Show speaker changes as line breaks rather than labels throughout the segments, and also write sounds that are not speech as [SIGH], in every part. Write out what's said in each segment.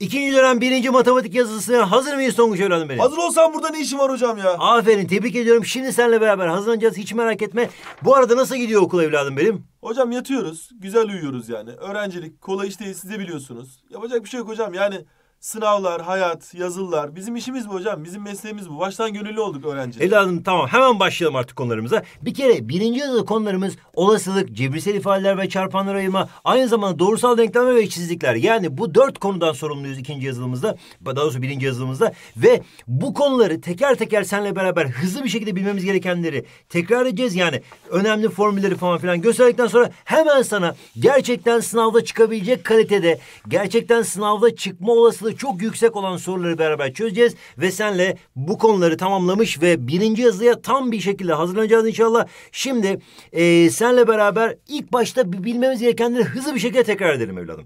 İkinci dönem birinci matematik yazısına hazır mıyız Tonguç evladım benim? Hazır olsan burada ne işim var hocam ya? Aferin
tebrik ediyorum. Şimdi seninle beraber hazırlanacağız hiç merak etme. Bu arada nasıl gidiyor okul evladım benim? Hocam yatıyoruz. Güzel uyuyoruz yani. Öğrencilik kolay iş değil siz de biliyorsunuz. Yapacak bir şey yok hocam yani. Sınavlar, hayat, yazılılar. Bizim işimiz bu hocam. Bizim mesleğimiz bu. Baştan gönüllü olduk öğrenci.
Evladım tamam hemen başlayalım artık konularımıza. Bir kere birinci yazılı konularımız olasılık, cebirsel ifadeler ve çarpanlar ayırma. Aynı zamanda doğrusal denklem ve çizdikler. Yani bu dört konudan sorumluyuz ikinci yazılımızda. Daha doğrusu birinci yazılımızda. Ve bu konuları teker teker senle beraber hızlı bir şekilde bilmemiz gerekenleri tekrar edeceğiz. Yani önemli formülleri falan filan gösterdikten sonra hemen sana gerçekten sınavda çıkabilecek kalitede, gerçekten sınavda çıkma olasılığı çok yüksek olan soruları beraber çözeceğiz. Ve senle bu konuları tamamlamış ve birinci yazıya tam bir şekilde hazırlanacağız inşallah. Şimdi e, senle beraber ilk başta bilmemiz gerekenleri hızlı bir şekilde tekrar edelim evladım.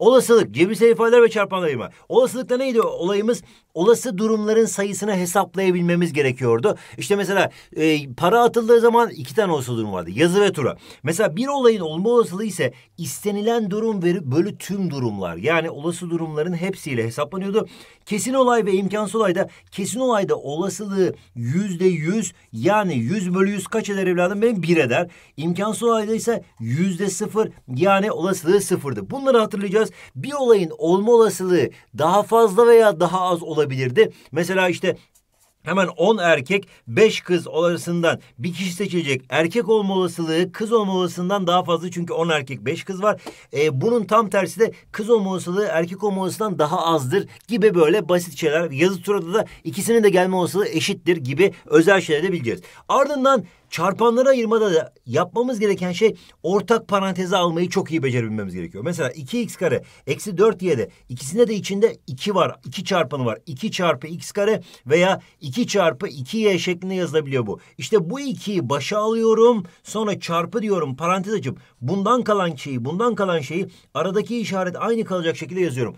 Olasılık, cebirsel ifadeler ve çarpanlar ayırma. Olasılıkta neydi olayımız? olası durumların sayısını hesaplayabilmemiz gerekiyordu. İşte mesela e, para atıldığı zaman iki tane olası durum vardı. Yazı ve tura. Mesela bir olayın olma olasılığı ise istenilen durum veri bölü tüm durumlar. Yani olası durumların hepsiyle hesaplanıyordu. Kesin olay ve imkansız olayda kesin olayda olasılığı yüzde yüz yani yüz bölü yüz kaç eder evladım? Benim bir eder. İmkansız olayda ise yüzde sıfır yani olasılığı sıfırdı. Bunları hatırlayacağız. Bir olayın olma olasılığı daha fazla veya daha az olabilir olabilirdi. Mesela işte Hemen 10 erkek 5 kız arasından bir kişi seçecek. Erkek olma olasılığı kız olma olasılığından daha fazla çünkü 10 erkek 5 kız var. Ee, bunun tam tersi de kız olma olasılığı erkek olma olasılığından daha azdır gibi böyle basit şeyler. Yazı turada da ikisinin de gelme olasılığı eşittir gibi özel şeyler de bileceğiz. Ardından Çarpanlara ayırmada da yapmamız gereken şey ortak paranteze almayı çok iyi becerebilmemiz gerekiyor. Mesela 2x kare eksi 4y de ikisinde de içinde 2 var. 2 çarpanı var. 2 çarpı x kare veya 2 çarpı 2y şeklinde yazılabiliyor bu. İşte bu 2'yi başa alıyorum. Sonra çarpı diyorum parantez açıp bundan kalan şeyi bundan kalan şeyi aradaki işaret aynı kalacak şekilde yazıyorum.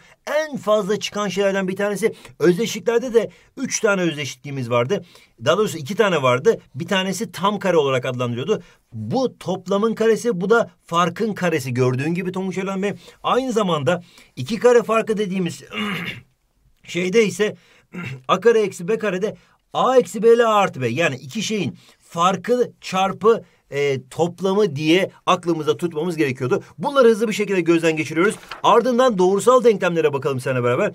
En fazla çıkan şeylerden bir tanesi özdeşliklerde de 3 tane özdeşlikliğimiz vardı. Daha doğrusu iki tane vardı. Bir tanesi tam kare olarak adlandırıyordu. Bu toplamın karesi bu da farkın karesi. Gördüğün gibi Tonguç Ölen Bey. Aynı zamanda iki kare farkı dediğimiz [CLEARS THROAT] şeyde ise [CLEARS THROAT] a kare eksi b kare de a eksi b ile a artı b. Yani iki şeyin farkı çarpı e, toplamı diye aklımıza tutmamız gerekiyordu. Bunları hızlı bir şekilde gözden geçiriyoruz. Ardından doğrusal denklemlere bakalım seninle beraber.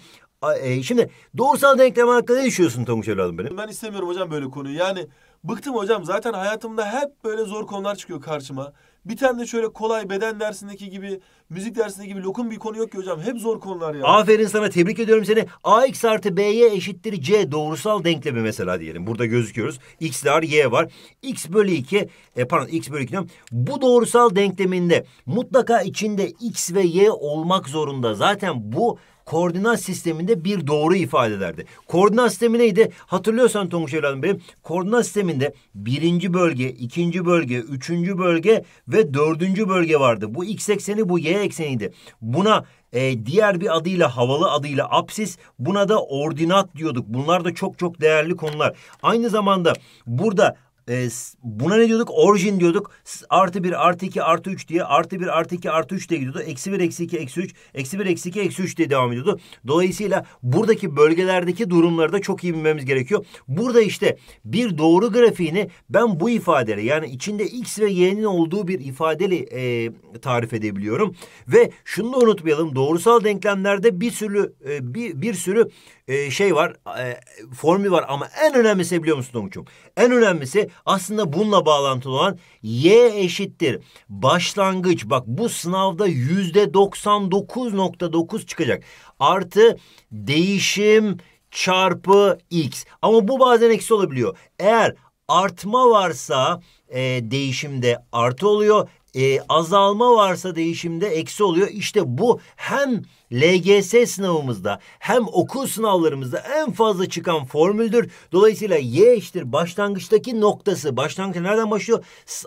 E, şimdi doğrusal denklem hakkında ne düşünüyorsun Tonguç evladım benim?
Ben istemiyorum hocam böyle konuyu. Yani bıktım hocam zaten hayatımda hep böyle zor konular çıkıyor karşıma. Bir tane de şöyle kolay beden dersindeki gibi, müzik dersindeki gibi lokum bir konu yok ki hocam. Hep zor konular ya.
Aferin sana tebrik ediyorum seni. AX artı B'ye eşittir C doğrusal denklemi mesela diyelim. Burada gözüküyoruz. X var, Y var. X bölü 2, e, pardon X bölü 2 diyorum. Bu doğrusal denkleminde mutlaka içinde X ve Y olmak zorunda. Zaten bu koordinat sisteminde bir doğru ifade ederdi. Koordinat sistemi neydi? Hatırlıyorsan Tonguç evladım benim. Koordinat sisteminde birinci bölge, ikinci bölge, üçüncü bölge ve dördüncü bölge vardı. Bu x ekseni bu y ekseniydi. Buna e, diğer bir adıyla havalı adıyla apsis buna da ordinat diyorduk. Bunlar da çok çok değerli konular. Aynı zamanda burada e, buna ne diyorduk? Orjin diyorduk. Artı bir, artı iki, artı üç diye. Artı bir, artı iki, artı üç diye gidiyordu. Eksi bir, eksi iki, eksi üç. Eksi bir, eksi iki, eksi üç diye devam ediyordu. Dolayısıyla buradaki bölgelerdeki durumları da çok iyi bilmemiz gerekiyor. Burada işte bir doğru grafiğini ben bu ifadeyle yani içinde x ve y'nin olduğu bir ifadeli e, tarif edebiliyorum. Ve şunu da unutmayalım. Doğrusal denklemlerde bir sürü e, bir, bir sürü ee, şey var, e, formül var ama en önemlisi biliyor musun Tonguç'um? En önemlisi aslında bununla bağlantılı olan y eşittir. Başlangıç bak bu sınavda yüzde 99.9 çıkacak. Artı değişim çarpı x. Ama bu bazen eksi olabiliyor. Eğer artma varsa e, değişimde artı oluyor. E, azalma varsa değişimde eksi oluyor. İşte bu hem LGS sınavımızda hem okul sınavlarımızda en fazla çıkan formüldür. Dolayısıyla y eşittir başlangıçtaki noktası. Başlangıç nereden başlıyor?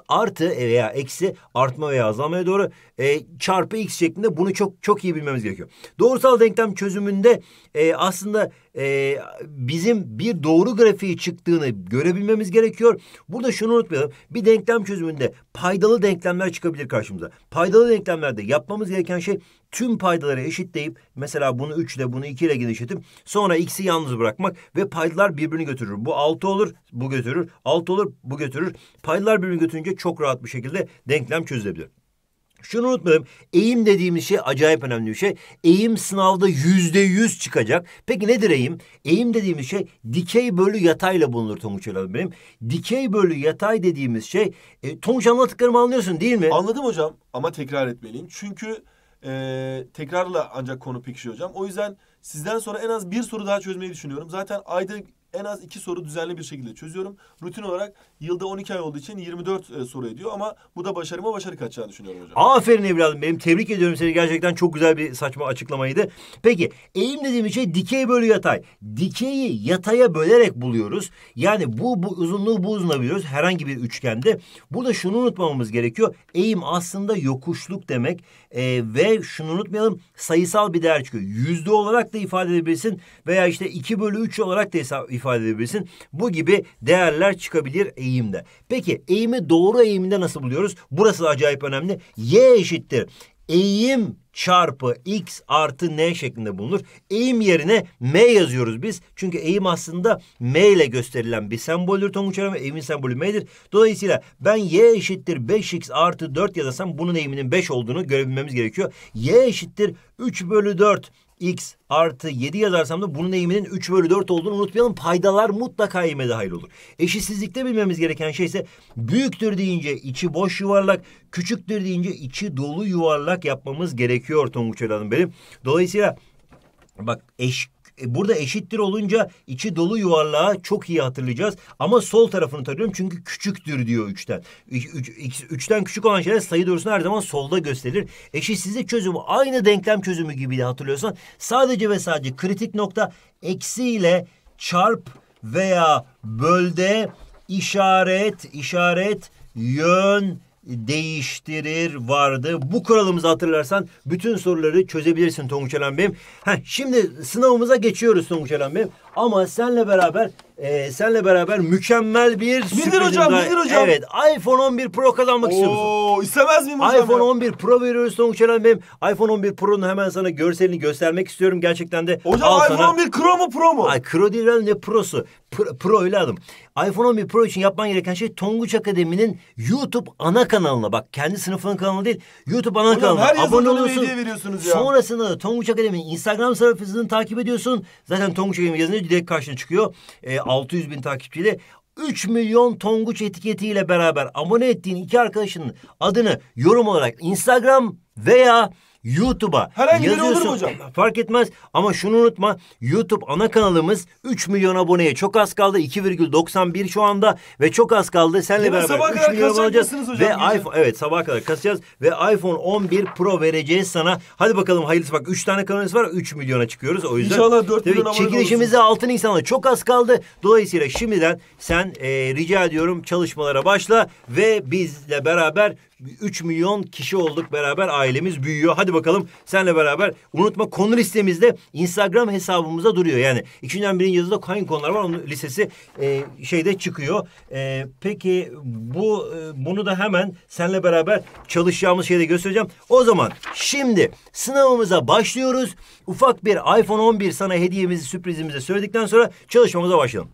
Artı e veya eksi artma veya azalmaya doğru e, çarpı x şeklinde bunu çok çok iyi bilmemiz gerekiyor. Doğrusal denklem çözümünde e, aslında e, bizim bir doğru grafiği çıktığını görebilmemiz gerekiyor. Burada şunu unutmayalım. Bir denklem çözümünde paydalı denklemler çıkabilir karşımıza. Paydalı denklemlerde yapmamız gereken şey tüm paydaları eşitleyip mesela bunu 3 ile bunu 2 ile genişletip sonra x'i yalnız bırakmak ve paydalar birbirini götürür. Bu 6 olur bu götürür 6 olur bu götürür. Paydalar birbirini götürünce çok rahat bir şekilde denklem çözülebilir. Şunu unutmayalım. Eğim dediğimiz şey acayip önemli bir şey. Eğim sınavda yüzde yüz çıkacak. Peki nedir eğim? Eğim dediğimiz şey dikey bölü yatayla bulunur Tonguç Hanım benim. Dikey bölü yatay dediğimiz şey... E, Tonguç anlattıklarımı anlıyorsun değil
mi? Anladım hocam ama tekrar etmeliyim. Çünkü e, tekrarla ancak konu pekişiyor hocam. O yüzden sizden sonra en az bir soru daha çözmeyi düşünüyorum. Zaten ayda en az iki soru düzenli bir şekilde çözüyorum. Rutin olarak yılda 12 ay olduğu için 24 e, soru ediyor ama bu da başarıma başarı kaçacağını düşünüyorum hocam.
Aferin evladım benim tebrik ediyorum seni gerçekten çok güzel bir saçma açıklamaydı. Peki eğim dediğim şey dikey bölü yatay. Dikeyi yataya bölerek buluyoruz. Yani bu, bu uzunluğu bu uzunluğu biliyoruz herhangi bir üçgende. Burada şunu unutmamamız gerekiyor. Eğim aslında yokuşluk demek e, ve şunu unutmayalım sayısal bir değer çıkıyor. Yüzde olarak da ifade edebilirsin veya işte 2 bölü 3 olarak da hesap ifade edebilirsin. Bu gibi değerler çıkabilir eğimde. Peki eğimi doğru eğiminde nasıl buluyoruz? Burası da acayip önemli. Y eşittir eğim çarpı x artı n şeklinde bulunur. Eğim yerine m yazıyoruz biz. Çünkü eğim aslında m ile gösterilen bir semboldür Tonguç Hanım. Eğimin sembolü m'dir. Dolayısıyla ben y eşittir 5x artı 4 yazarsam bunun eğiminin 5 olduğunu görebilmemiz gerekiyor. y eşittir 3 bölü 4 x artı 7 yazarsam da bunun eğiminin 3 bölü 4 olduğunu unutmayalım. Paydalar mutlaka eğime dahil olur. Eşitsizlikte bilmemiz gereken şey ise büyüktür deyince içi boş yuvarlak, küçüktür deyince içi dolu yuvarlak yapmamız gerekiyor Tonguç Hanım benim. Dolayısıyla bak eş e, burada eşittir olunca içi dolu yuvarlağı çok iyi hatırlayacağız. Ama sol tarafını tarıyorum çünkü küçüktür diyor üçten. Üç, üçten küçük olan şeyler sayı doğrusunu her zaman solda gösterir Eşitsizlik çözümü aynı denklem çözümü gibi de hatırlıyorsan sadece ve sadece kritik nokta eksiyle çarp veya bölde işaret işaret yön değiştirir vardı. Bu kuralımızı hatırlarsan bütün soruları çözebilirsin Tonguç Elen Bey'im. Heh, şimdi sınavımıza geçiyoruz Tonguç Elen Bey'im. Ama senle beraber e, senle beraber mükemmel bir Nedir hocam, nedir hocam? Evet iPhone 11 Pro kazanmak istiyoruz. Oo, istemez miyim hocam? iPhone ya? 11 Pro veriyoruz Tonguç Çelen Bey'im. iPhone 11 Pro'nun hemen sana görselini göstermek istiyorum. Gerçekten de Hocam iPhone sana. 11 Pro mu Pro mu? Ay Pro değil lan ne Pro'su. Pro, pro evladım. iPhone 11 Pro için yapman gereken şey Tonguç Akademi'nin YouTube ana kanalına. Bak kendi sınıfının kanalı değil. YouTube ana Hocam, kanalına. her yazılımda Abone bir veriyorsunuz ya. Sonrasında da Tonguç Akademi'nin Instagram sayfasını takip ediyorsun. Zaten Tonguç Akademi yazınca videoyu direkt karşına çıkıyor. E, 600 bin takipçiyle 3 milyon tonguç etiketiyle beraber abone ettiğin iki arkadaşının adını yorum olarak Instagram veya YouTube'a Herhangi yazıyorsun. Herhangi olur mu hocam? Fark etmez ama şunu unutma YouTube ana kanalımız 3 milyon aboneye çok az kaldı. 2,91 şu anda ve çok az kaldı. Senle Yine beraber 3 milyon abone ve iPhone, evet Sabah kadar kasacağız ve iPhone 11 Pro vereceğiz sana. Hadi bakalım hayırlısı bak 3 tane kanalımız var 3 milyona çıkıyoruz o yüzden. İnşallah 4 milyon abone Çekilişimize 6 Nisan'da çok az kaldı. Dolayısıyla şimdiden sen e, rica ediyorum çalışmalara başla ve bizle beraber 3 milyon kişi olduk beraber ailemiz büyüyor. Hadi bakalım senle beraber unutma konu listemizde Instagram hesabımıza duruyor. Yani ikinciden birinci yazıda hangi konular var onun listesi e, şeyde çıkıyor. E, peki bu e, bunu da hemen senle beraber çalışacağımız şeyde göstereceğim. O zaman şimdi sınavımıza başlıyoruz. Ufak bir iPhone 11 sana hediyemizi sürprizimizi söyledikten sonra çalışmamıza başlayalım.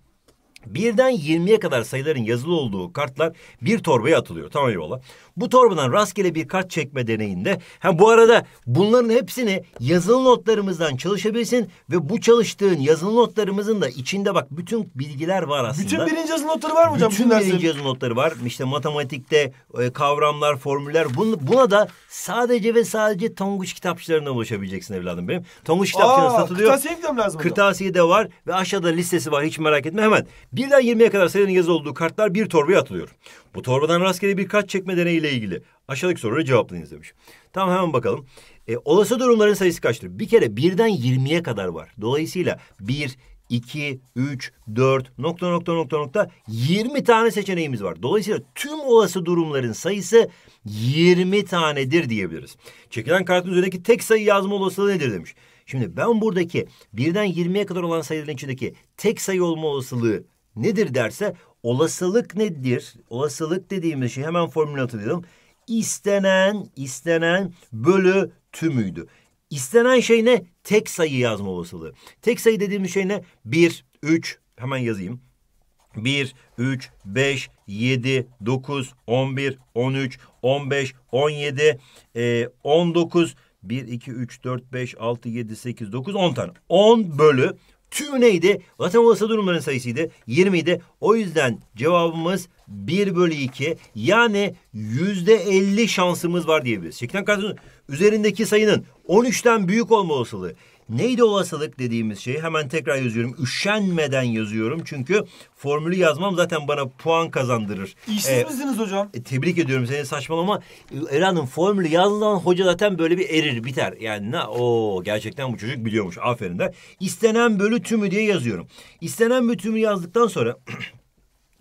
Birden 20'ye kadar sayıların yazılı olduğu kartlar bir torbaya atılıyor. Tamam eyvallah. Bu torbadan rastgele bir kart çekme deneyinde hem bu arada bunların hepsini yazılı notlarımızdan çalışabilirsin ve bu çalıştığın yazılı notlarımızın da içinde bak bütün bilgiler var aslında. Bütün birinci yazılı notları var mı hocam? Bütün birinci yazılı notları var. İşte matematikte e, kavramlar, formüller buna da sadece ve sadece Tonguç kitapçılarına ulaşabileceksin evladım benim. Tonguç kitapçılarına satılıyor. Kırtasiye lazım Kırtasiye de var ve aşağıda listesi var hiç merak etme hemen Birden 20'ye kadar sayının yazı olduğu kartlar bir torbaya atılıyor. Bu torbadan rastgele bir kart çekme deneyiyle ilgili. Aşağıdaki soruları cevaplayınız demiş. Tamam hemen bakalım. E, olası durumların sayısı kaçtır? Bir kere birden 20'ye kadar var. Dolayısıyla 1, 2, 3, 4, nokta nokta nokta nokta 20 tane seçeneğimiz var. Dolayısıyla tüm olası durumların sayısı 20 tanedir diyebiliriz. Çekilen kartın üzerindeki tek sayı yazma olasılığı nedir demiş. Şimdi ben buradaki birden 20'ye kadar olan sayıların içindeki tek sayı olma olasılığı nedir derse olasılık nedir? Olasılık dediğimiz şey hemen formülü hatırlayalım. İstenen, istenen bölü tümüydü. İstenen şey ne? Tek sayı yazma olasılığı. Tek sayı dediğimiz şey ne? Bir, üç, hemen yazayım. 1, 3, 5, 7, 9, 11, 13, 15, 17, e, 19, 1, 2, 3, 4, 5, 6, 7, 8, 9, 10 tane. 10 bölü Tüm neydi? Vatan olası durumların sayısıydı. 20 idi. O yüzden cevabımız 1 bölü 2. Yani %50 şansımız var diyebiliriz. Şeklen kartının üzerindeki sayının 13'ten büyük olma olasılığı. Neydi olasılık dediğimiz şeyi hemen tekrar yazıyorum. Üşenmeden yazıyorum çünkü formülü yazmam zaten bana puan kazandırır. İşsiz ee, misiniz hocam? E, tebrik ediyorum seni saçmalama. Erhan'ın formülü yazılan hoca zaten böyle bir erir biter. Yani ne o gerçekten bu çocuk biliyormuş aferin de. İstenen bölü tümü diye yazıyorum. İstenen bölü tümü yazdıktan sonra [CLEARS THROAT]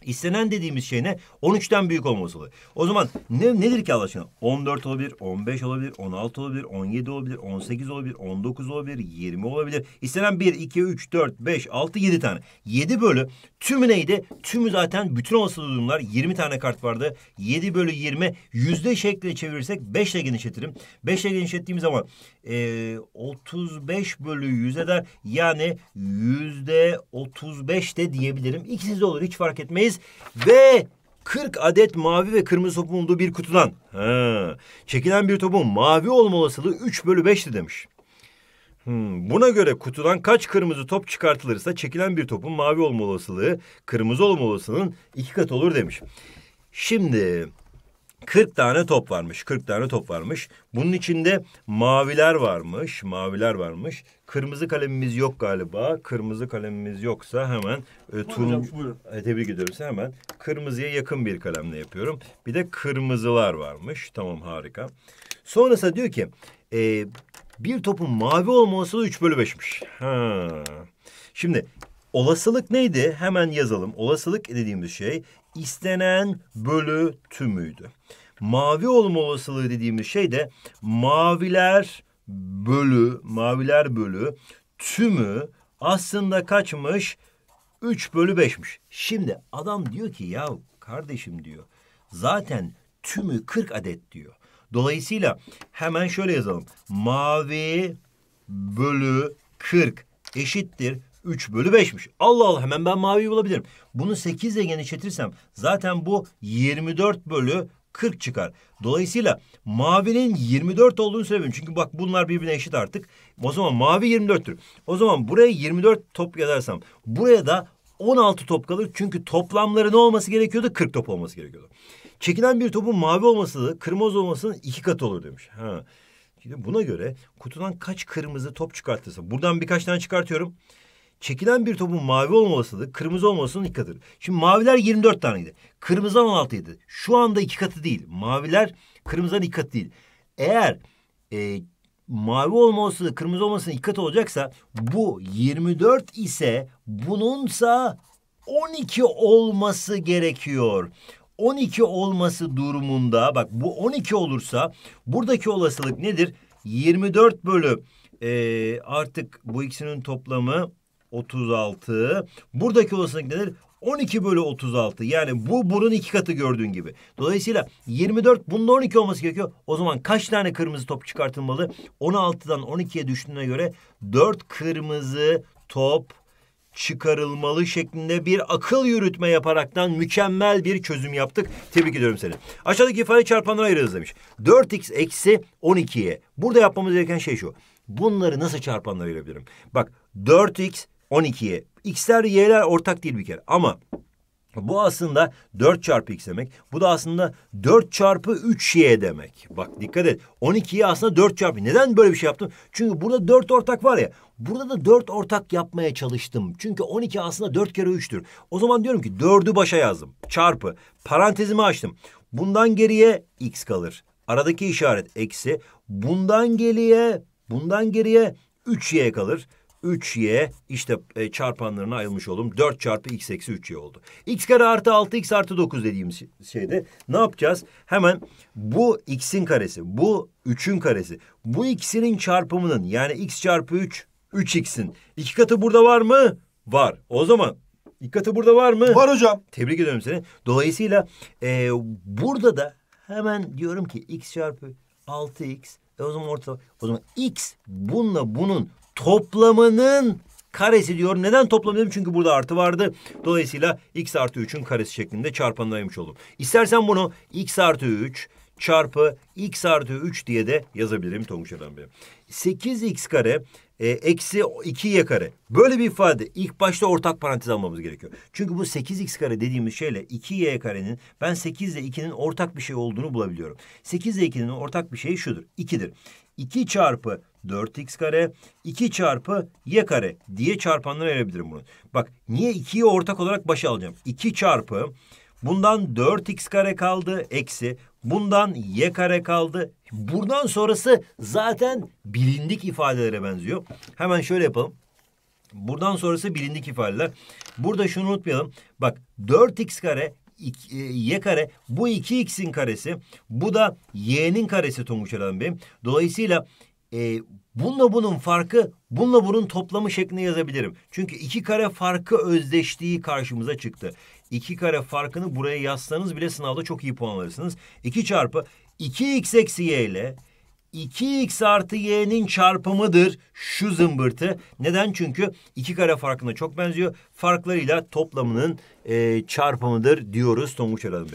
İstenen dediğimiz şey ne? 13'ten büyük olması oluyor. O zaman ne, nedir ki Allah aşkına? 14 olabilir, 15 olabilir, 16 olabilir, 17 olabilir, 18 olabilir, 19 olabilir, 20 olabilir. İstenen 1, 2, 3, 4, 5, 6, 7 tane. 7 bölü tümü neydi? Tümü zaten bütün olası durumlar 20 tane kart vardı. 7 bölü 20 yüzde şekline çevirirsek 5 ile genişletirim. 5 ile genişlettiğim zaman e, 35 bölü 100 eder. Yani yüzde 35 de diyebilirim. İkisi de olur hiç fark etmeyiz vereceksiniz ve 40 adet mavi ve kırmızı topun olduğu bir kutudan. Ha, çekilen bir topun mavi olma olasılığı 3 bölü 5'ti demiş. Hmm, buna göre kutudan kaç kırmızı top çıkartılırsa çekilen bir topun mavi olma olasılığı kırmızı olma olasılığının iki katı olur demiş. Şimdi 40 tane top varmış. 40 tane top varmış. Bunun içinde maviler varmış. Maviler varmış. Kırmızı kalemimiz yok galiba. Kırmızı kalemimiz yoksa hemen e, turun e, tebrik ediyoruz hemen. Kırmızıya yakın bir kalemle yapıyorum. Bir de kırmızılar varmış. Tamam harika. Sonrasında diyor ki e, bir topun mavi olma olasılığı 3 bölü 5'miş. Ha. Şimdi olasılık neydi? Hemen yazalım. Olasılık dediğimiz şey istenen bölü tümüydü. Mavi olma olasılığı dediğimiz şey de maviler bölü, maviler bölü tümü aslında kaçmış? 3 bölü 5'miş. Şimdi adam diyor ki ya kardeşim diyor zaten tümü 40 adet diyor. Dolayısıyla hemen şöyle yazalım. Mavi bölü 40 eşittir 3 bölü 5'miş. Allah Allah hemen ben maviyi bulabilirim. Bunu 8 ile genişletirsem zaten bu 24 bölü 40 çıkar. Dolayısıyla mavinin 24 olduğunu söyleyeyim Çünkü bak bunlar birbirine eşit artık. O zaman mavi 24'tür. O zaman buraya 24 top yazarsam buraya da 16 top kalır. Çünkü toplamları ne olması gerekiyordu? 40 top olması gerekiyordu. Çekilen bir topun mavi olması da kırmızı olmasının iki katı olur demiş. Ha. Şimdi buna göre kutudan kaç kırmızı top çıkartırsa buradan birkaç tane çıkartıyorum çekilen bir topun mavi olmaması da kırmızı olma olasılığının iki katıdır. Şimdi maviler 24 taneydi. Kırmızı 16 idi. Şu anda iki katı değil. Maviler kırmızıdan iki katı değil. Eğer e, mavi olma da kırmızı olmasının iki katı olacaksa bu 24 ise bununsa 12 olması gerekiyor. 12 olması durumunda bak bu 12 olursa buradaki olasılık nedir? 24 bölü e, artık bu ikisinin toplamı 36. Buradaki olasılık nedir? 12 bölü 36. Yani bu bunun iki katı gördüğün gibi. Dolayısıyla 24 bunda 12 olması gerekiyor. O zaman kaç tane kırmızı top çıkartılmalı? 16'dan 12'ye düştüğüne göre 4 kırmızı top çıkarılmalı şeklinde bir akıl yürütme yaparaktan mükemmel bir çözüm yaptık. Tebrik ediyorum seni. Aşağıdaki ifade çarpanlara ayırırız demiş. 4x eksi 12'ye. Burada yapmamız gereken şey şu. Bunları nasıl çarpanlara ayırabilirim? Bak 4x 12'ye. X'ler Y'ler ortak değil bir kere ama bu aslında 4 çarpı x demek. Bu da aslında 4 çarpı 3y demek. Bak dikkat et. 12'yi aslında 4 çarpı. Neden böyle bir şey yaptım? Çünkü burada 4 ortak var ya. Burada da 4 ortak yapmaya çalıştım. Çünkü 12 aslında 4 kere 3'tür. O zaman diyorum ki 4'ü başa yazdım. Çarpı. Parantezimi açtım. Bundan geriye x kalır. Aradaki işaret eksi. Bundan geriye, bundan geriye 3y kalır. 3y işte e, çarpanlarına ayrılmış oldum. 4 çarpı x eksi 3y oldu. x kare artı 6 x artı 9 dediğim şeyde ne yapacağız? Hemen bu x'in karesi, bu 3'ün karesi, bu ikisinin çarpımının yani x çarpı 3, 3x'in iki katı burada var mı? Var. O zaman iki katı burada var mı? Var hocam. Tebrik ediyorum seni. Dolayısıyla e, burada da hemen diyorum ki x çarpı 6x e o zaman orta o zaman x bununla bunun toplamının karesi diyorum. Neden toplam dedim? Çünkü burada artı vardı. Dolayısıyla x artı 3'ün karesi şeklinde çarpanlaymış oldum. İstersen bunu x artı 3 çarpı x artı 3 diye de yazabilirim Tonguç Eren Bey. 8x kare e, eksi 2y kare. Böyle bir ifade ilk başta ortak parantez almamız gerekiyor. Çünkü bu 8x kare dediğimiz şeyle 2y karenin ben 8 ile 2'nin ortak bir şey olduğunu bulabiliyorum. 8 ile 2'nin ortak bir şeyi şudur. 2'dir. 2 çarpı 4x kare 2 çarpı y kare diye çarpanları ayırabilirim bunu. Bak niye 2'yi ortak olarak başa alacağım? 2 çarpı bundan 4x kare kaldı eksi bundan y kare kaldı. Buradan sonrası zaten bilindik ifadelere benziyor. Hemen şöyle yapalım. Buradan sonrası bilindik ifadeler. Burada şunu unutmayalım. Bak 4x kare e, y kare bu 2x'in karesi bu da y'nin karesi Tonguç Hanım Bey. Dolayısıyla e, bununla bunun farkı, bununla bunun toplamı şeklinde yazabilirim. Çünkü iki kare farkı özdeşliği karşımıza çıktı. İki kare farkını buraya yazsanız bile sınavda çok iyi puan alırsınız. 2 çarpı 2x eksi y ile 2x artı y'nin çarpımıdır şu zımbırtı. Neden? Çünkü iki kare farkına çok benziyor. Farklarıyla toplamının e, çarpımıdır diyoruz Tonguç Erhan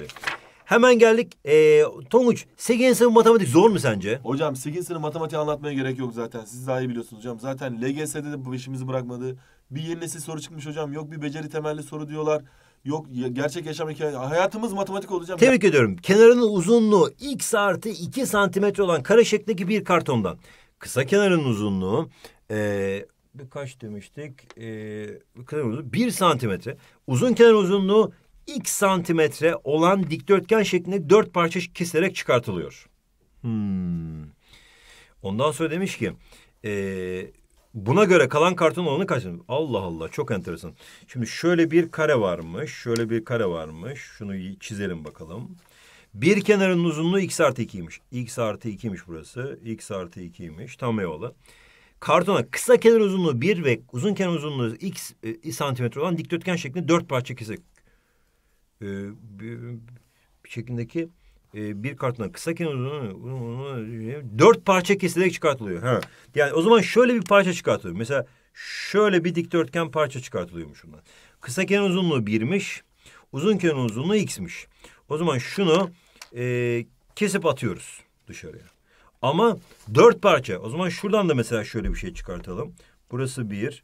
Hemen geldik. E, Tonguç 8. sınıf
matematik zor mu sence? Hocam 8. sınıf matematik anlatmaya gerek yok zaten. Siz daha iyi biliyorsunuz hocam. Zaten LGS'de de bu işimizi bırakmadı. Bir yeni nesil soru çıkmış hocam. Yok bir beceri temelli soru diyorlar. Yok gerçek yaşam hikaye. Hayatımız matematik olacak. Tebrik ediyorum.
Kenarının uzunluğu x artı 2 santimetre olan kare şeklindeki bir kartondan. Kısa kenarının uzunluğu e, kaç demiştik? E, kenarın uzunluğu 1 santimetre. Uzun kenar uzunluğu x santimetre olan dikdörtgen şeklinde dört parça keserek çıkartılıyor. Hmm. Ondan sonra demiş ki e, buna göre kalan karton olanı kaç? Allah Allah çok enteresan. Şimdi şöyle bir kare varmış. Şöyle bir kare varmış. Şunu çizelim bakalım. Bir kenarın uzunluğu x artı 2'ymiş. x artı 2'ymiş burası. x artı 2'ymiş. Tam eyvallah. Kartona kısa kenar uzunluğu 1 ve uzun kenar uzunluğu x e, santimetre olan dikdörtgen şeklinde dört parça kesik. Ee, e, bir, bir şeklindeki e, bir kartına kısa kenarına dört parça kesilerek çıkartılıyor. Ha. Yani o zaman şöyle bir parça çıkartılıyor. Mesela şöyle bir dikdörtgen parça çıkartılıyormuş bundan. Kısa kenar uzunluğu birmiş. Uzun kenar uzunluğu x'miş. O zaman şunu e, kesip atıyoruz dışarıya. Ama dört parça. O zaman şuradan da mesela şöyle bir şey çıkartalım. Burası bir,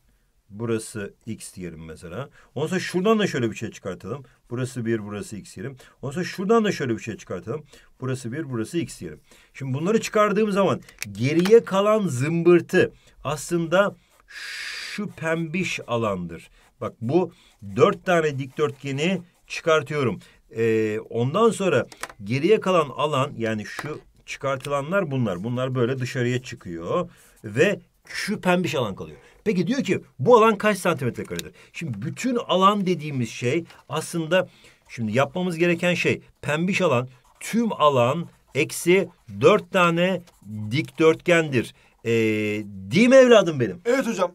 burası x diyelim mesela. Ondan sonra şuradan da şöyle bir şey çıkartalım. Burası bir, burası x diyelim. Ondan sonra şuradan da şöyle bir şey çıkartalım. Burası bir, burası x diyelim. Şimdi bunları çıkardığım zaman geriye kalan zımbırtı aslında şu pembiş alandır. Bak bu dört tane dikdörtgeni çıkartıyorum. Ee, ondan sonra geriye kalan alan yani şu çıkartılanlar bunlar. Bunlar böyle dışarıya çıkıyor ve şu pembiş alan kalıyor. Peki diyor ki bu alan kaç santimetre karedir? Şimdi bütün alan dediğimiz şey aslında şimdi yapmamız gereken şey pembiş alan tüm alan eksi dört tane dikdörtgendir. Ee, değil mi evladım benim? Evet hocam.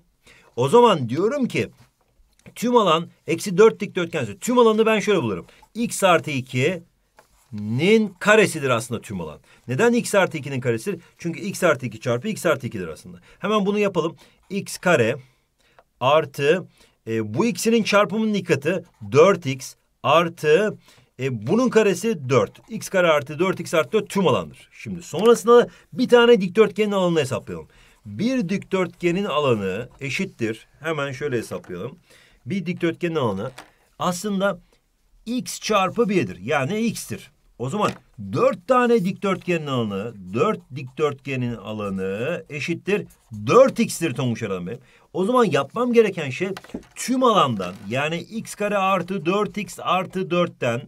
O zaman diyorum ki tüm alan eksi dört dikdörtgense tüm alanı ben şöyle bulurum. X artı iki nin karesidir aslında tüm alan. Neden x artı 2'nin karesidir? Çünkü x artı 2 çarpı x artı 2'dir aslında. Hemen bunu yapalım x kare artı e, bu ikisinin çarpımının dikkati 4x artı e, bunun karesi 4. x kare artı 4x artı 4 tüm alandır. Şimdi sonrasında bir tane dikdörtgenin alanını hesaplayalım. Bir dikdörtgenin alanı eşittir. Hemen şöyle hesaplayalım. Bir dikdörtgenin alanı aslında x çarpı 1'dir. Yani x'tir. O zaman dört tane dikdörtgenin alanı, dört dikdörtgenin alanı eşittir 4x'tir Tonguç Aran Bey. O zaman yapmam gereken şey tüm alandan yani x kare artı 4x artı 4'ten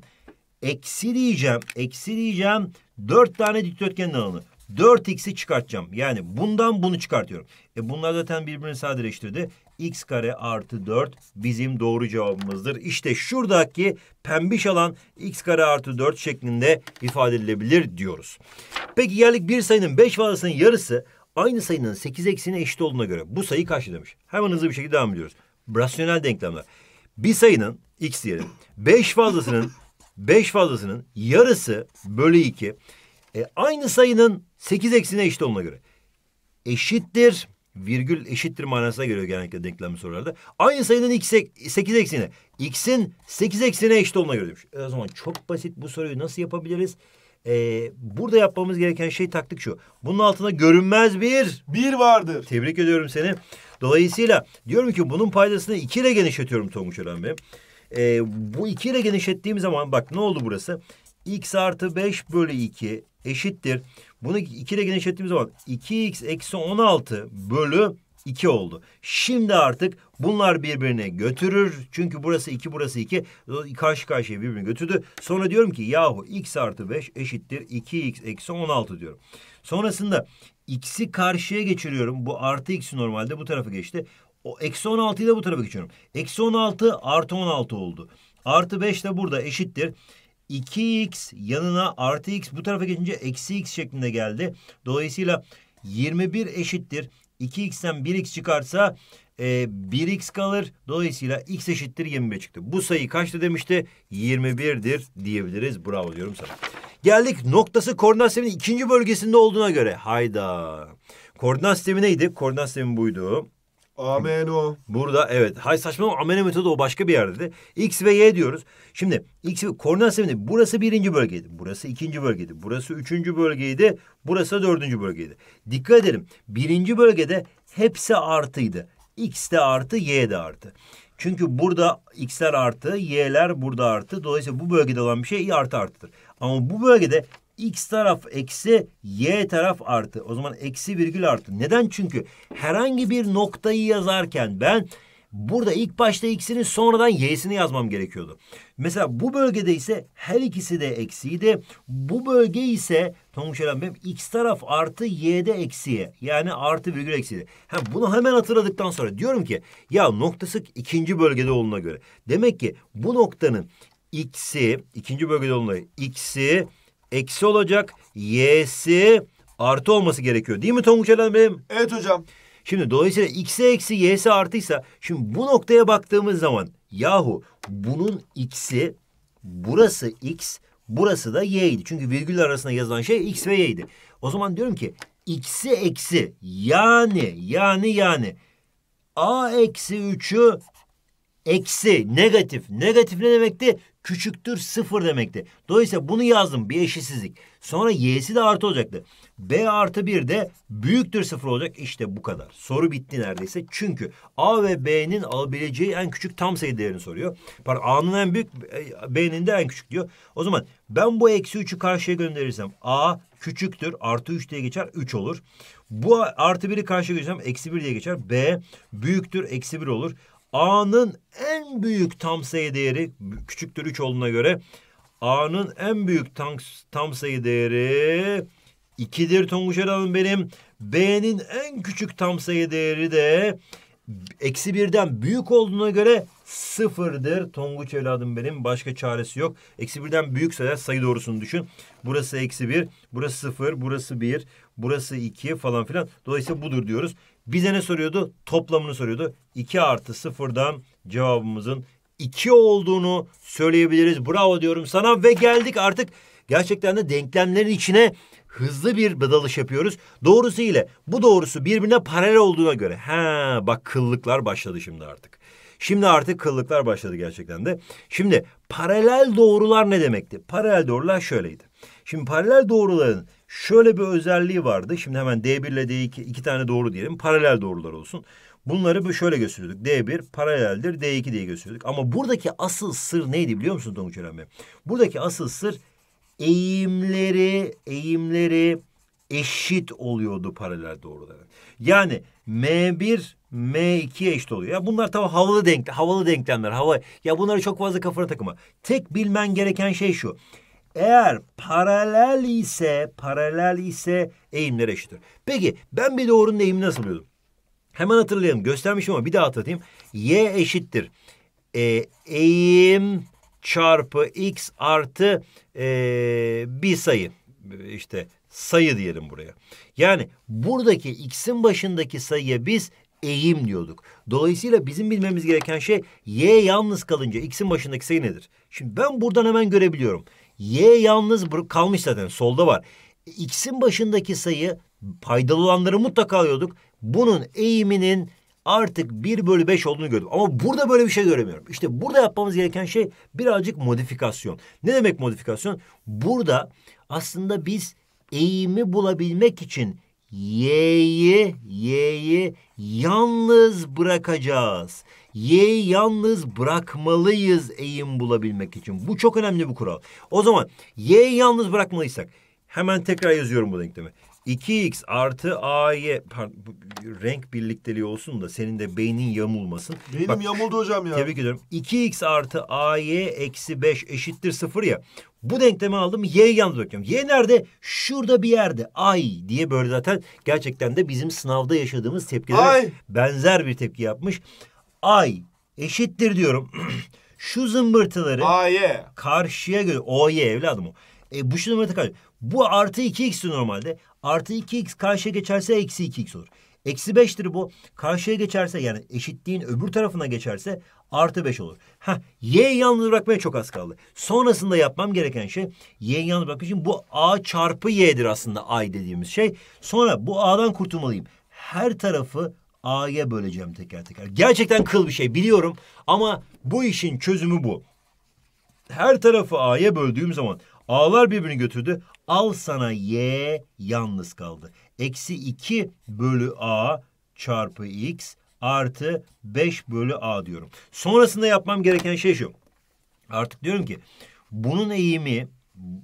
eksi diyeceğim, eksi diyeceğim 4 tane dikdörtgenin alanı. 4x'i çıkartacağım. Yani bundan bunu çıkartıyorum. E bunlar zaten birbirini sadeleştirdi x kare artı 4 bizim doğru cevabımızdır. İşte şuradaki pembiş alan x kare artı 4 şeklinde ifade edilebilir diyoruz. Peki yerlik bir sayının 5 fazlasının yarısı aynı sayının 8 eksiğine eşit olduğuna göre bu sayı kaç demiş. Hemen hızlı bir şekilde devam ediyoruz. Rasyonel denklemler. Bir sayının x diyelim. 5 fazlasının 5 fazlasının yarısı bölü 2 e, aynı sayının 8 eksiğine eşit olduğuna göre eşittir virgül eşittir manasına geliyor genellikle denklem sorularda. Aynı sayının x 8 eksiğine, x'in 8 eksiğine eşit olma göre demiş. E, o zaman çok basit bu soruyu nasıl yapabiliriz? Ee, burada yapmamız gereken şey taktik şu. Bunun altında görünmez bir... Bir vardır. Tebrik ediyorum seni. Dolayısıyla diyorum ki bunun paydasını 2 ile genişletiyorum Tonguç Ören Bey. Ee, bu 2 ile genişlettiğim zaman bak ne oldu burası? x artı 5 bölü 2 eşittir. Bunu 2 ile genişlettiğimiz zaman 2x eksi 16 bölü 2 oldu. Şimdi artık bunlar birbirine götürür. Çünkü burası 2 burası 2. Karşı karşıya birbirini götürdü. Sonra diyorum ki yahu x artı 5 eşittir 2x eksi 16 diyorum. Sonrasında x'i karşıya geçiriyorum. Bu artı x'i normalde bu tarafa geçti. O eksi 16'yı da bu tarafa geçiyorum. Eksi 16 artı 16 oldu. Artı 5 de burada eşittir. 2x yanına artı x bu tarafa geçince eksi x şeklinde geldi. Dolayısıyla 21 eşittir. 2x'ten 1x çıkarsa e, 1x kalır. Dolayısıyla x eşittir 25 çıktı. Bu sayı kaçtı demişti? 21'dir diyebiliriz. Bravo diyorum sana. Geldik noktası koordinat sisteminin ikinci bölgesinde olduğuna göre. Hayda. Koordinat sistemi neydi? Koordinat sistemi buydu.
Ameno.
Burada evet. Hay saçmalama ameno metodu o başka bir yerde de. X ve Y diyoruz. Şimdi X ve koordinat sisteminde burası birinci bölgeydi. Burası ikinci bölgeydi. Burası üçüncü bölgeydi. Burası dördüncü bölgeydi. Dikkat edelim. Birinci bölgede hepsi artıydı. X de artı, Y de artı. Çünkü burada x'ler artı, y'ler burada artı. Dolayısıyla bu bölgede olan bir şey i artı artıdır. Ama bu bölgede x taraf eksi y taraf artı. O zaman eksi virgül artı. Neden? Çünkü herhangi bir noktayı yazarken ben burada ilk başta x'ini sonradan y'sini yazmam gerekiyordu. Mesela bu bölgede ise her ikisi de eksiydi. Bu bölge ise Tonguç Eren x taraf artı y'de eksiye. Yani artı virgül eksiye. Ha, bunu hemen hatırladıktan sonra diyorum ki ya noktası ikinci bölgede olduğuna göre. Demek ki bu noktanın x'i ikinci bölgede olduğuna göre x'i eksi olacak. Y'si artı olması gerekiyor. Değil mi Tonguç Hanım Evet hocam. Şimdi dolayısıyla x'e eksi y'si artıysa şimdi bu noktaya baktığımız zaman yahu bunun x'i burası x burası da y'ydi. Çünkü virgül arasında yazılan şey x ve y'ydi. O zaman diyorum ki x'i eksi yani yani yani a eksi 3'ü eksi, negatif. Negatif ne demekti? Küçüktür sıfır demekti. Dolayısıyla bunu yazdım bir eşitsizlik. Sonra y'si de artı olacaktı. b artı 1 de büyüktür sıfır olacak. İşte bu kadar. Soru bitti neredeyse. Çünkü a ve b'nin alabileceği en küçük tam sayı değerini soruyor. Pardon a'nın en büyük, e, b'nin de en küçük diyor. O zaman ben bu eksi 3'ü karşıya gönderirsem a küçüktür. Artı 3 diye geçer 3 olur. Bu artı 1'i karşıya götürsem eksi 1 diye geçer. B büyüktür eksi 1 olur. A'nın en büyük tam sayı değeri küçüktür 3 olduğuna göre A'nın en büyük tam, tam sayı değeri 2'dir Tonguç Hanım benim. B'nin en küçük tam sayı değeri de eksi birden büyük olduğuna göre sıfırdır. Tonguç evladım benim. Başka çaresi yok. Eksi birden büyükse de sayı doğrusunu düşün. Burası eksi bir, burası sıfır, burası bir, burası iki falan filan. Dolayısıyla budur diyoruz. Bize ne soruyordu? Toplamını soruyordu. 2 artı sıfırdan cevabımızın 2 olduğunu söyleyebiliriz. Bravo diyorum sana ve geldik artık gerçekten de denklemlerin içine hızlı bir dalış yapıyoruz. Doğrusu ile bu doğrusu birbirine paralel olduğuna göre. Ha bak kıllıklar başladı şimdi artık. Şimdi artık kıllıklar başladı gerçekten de. Şimdi paralel doğrular ne demekti? Paralel doğrular şöyleydi. Şimdi paralel doğruların Şöyle bir özelliği vardı. Şimdi hemen D1 ile D2 iki tane doğru diyelim. Paralel doğrular olsun. Bunları şöyle gösteriyorduk. D1 paraleldir D2 diye gösteriyorduk. Ama buradaki asıl sır neydi biliyor musun Tonguç Eren Bey? Buradaki asıl sır eğimleri eğimleri eşit oluyordu paralel doğruların. Yani M1 m 2 eşit oluyor. Ya bunlar tabii havalı denk havalı denklemler. Hava ya bunları çok fazla kafana takma. Tek bilmen gereken şey şu. Eğer paralel ise paralel ise eğimler eşittir. Peki ben bir doğrunun eğimi nasıl buluyordum? Hemen hatırlayalım. Göstermişim ama bir daha hatırlatayım. Y eşittir. E, eğim çarpı x artı e, bir sayı. İşte sayı diyelim buraya. Yani buradaki x'in başındaki sayıya biz eğim diyorduk. Dolayısıyla bizim bilmemiz gereken şey y yalnız kalınca x'in başındaki sayı nedir? Şimdi ben buradan hemen görebiliyorum. Y yalnız kalmış zaten solda var. X'in başındaki sayı faydalı olanları mutlaka alıyorduk. Bunun eğiminin artık 1 bölü 5 olduğunu gördüm. Ama burada böyle bir şey göremiyorum. İşte burada yapmamız gereken şey birazcık modifikasyon. Ne demek modifikasyon? Burada aslında biz eğimi bulabilmek için y'yi y'yi yalnız bırakacağız. Y'yi yalnız bırakmalıyız eğim bulabilmek için. Bu çok önemli bu kural. O zaman Y'yi yalnız bırakmalıysak hemen tekrar yazıyorum bu denklemi. 2x artı a'ya renk birlikteliği olsun da senin de beynin yamulmasın. Beynim Bak, yamuldu hocam ya. Tebrik ediyorum. 2x artı ay eksi 5 eşittir 0 ya. Bu denklemi aldım y yalnız bırakıyorum. Y nerede? Şurada bir yerde. Ay diye böyle zaten gerçekten de bizim sınavda yaşadığımız tepkilere Ay. benzer bir tepki yapmış ay eşittir diyorum. [CLEARS THROAT] Şu zımbırtıları A'ye. karşıya göre O'ye evladım o. E, bu şu zımbırtı karşı. Bu artı 2x normalde. Artı 2x karşıya geçerse eksi 2x olur. Eksi 5'tir bu. Karşıya geçerse yani eşitliğin öbür tarafına geçerse artı 5 olur. Ha y'yi yalnız bırakmaya çok az kaldı. Sonrasında yapmam gereken şey y'yi yalnız bırakmak için bu a çarpı y'dir aslında ay dediğimiz şey. Sonra bu a'dan kurtulmalıyım. Her tarafı A'ya böleceğim teker teker. Gerçekten kıl bir şey biliyorum ama bu işin çözümü bu. Her tarafı A'ya böldüğüm zaman A'lar birbirini götürdü. Al sana Y yalnız kaldı. Eksi 2 bölü A çarpı X artı 5 bölü A diyorum. Sonrasında yapmam gereken şey şu. Artık diyorum ki bunun eğimi